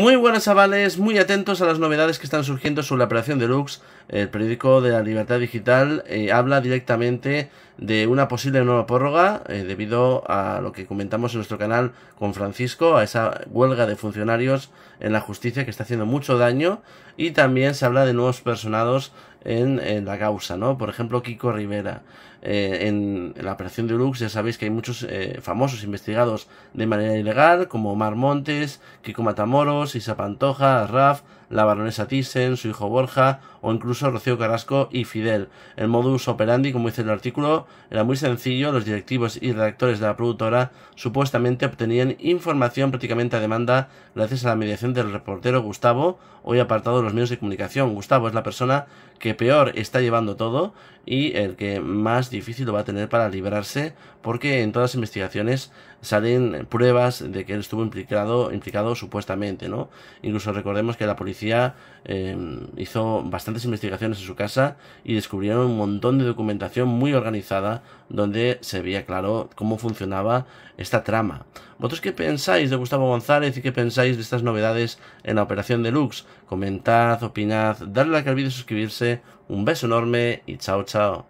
Muy buenas chavales, muy atentos a las novedades que están surgiendo sobre la operación Deluxe. El periódico de la Libertad Digital eh, habla directamente de una posible nueva prórroga eh, debido a lo que comentamos en nuestro canal con Francisco, a esa huelga de funcionarios en la justicia que está haciendo mucho daño y también se habla de nuevos personados en, la causa, ¿no? Por ejemplo, Kiko Rivera. Eh, en, la operación de Lux ya sabéis que hay muchos eh, famosos investigados de manera ilegal, como Omar Montes, Kiko Matamoros, Isa Pantoja, Raf, la baronesa Thyssen, su hijo Borja o incluso Rocío Carrasco y Fidel. El modus operandi, como dice el artículo, era muy sencillo. Los directivos y redactores de la productora supuestamente obtenían información prácticamente a demanda gracias a la mediación del reportero Gustavo, hoy apartado de los medios de comunicación. Gustavo es la persona que peor está llevando todo y el que más difícil lo va a tener para librarse porque en todas las investigaciones salen pruebas de que él estuvo implicado, implicado supuestamente, ¿no? Incluso recordemos que la policía Em, hizo bastantes investigaciones en su casa y descubrieron un montón de documentación muy organizada donde se veía claro cómo funcionaba esta trama. ¿Vosotros qué pensáis de Gustavo González y qué pensáis de estas novedades en la operación Deluxe? Comentad, opinad, darle like al vídeo, suscribirse. Un beso enorme y chao chao.